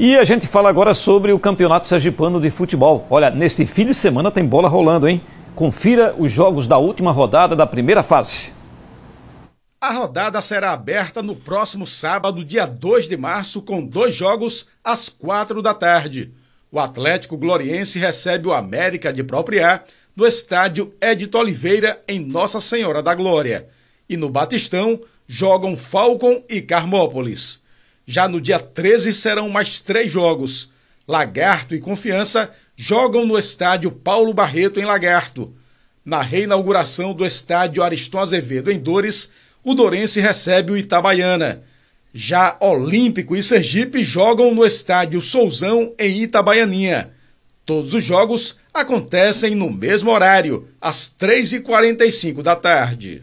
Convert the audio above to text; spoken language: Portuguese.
E a gente fala agora sobre o Campeonato Sergipano de Futebol. Olha, neste fim de semana tem bola rolando, hein? Confira os jogos da última rodada da primeira fase. A rodada será aberta no próximo sábado, dia 2 de março, com dois jogos às quatro da tarde. O Atlético Gloriense recebe o América de Propriá no estádio Edito Oliveira, em Nossa Senhora da Glória. E no Batistão jogam Falcon e Carmópolis. Já no dia 13 serão mais três jogos. Lagarto e Confiança jogam no estádio Paulo Barreto, em Lagarto. Na reinauguração do estádio Ariston Azevedo, em Dores, o Dorense recebe o Itabaiana. Já Olímpico e Sergipe jogam no estádio Souzão, em Itabaianinha. Todos os jogos acontecem no mesmo horário, às 3h45 da tarde.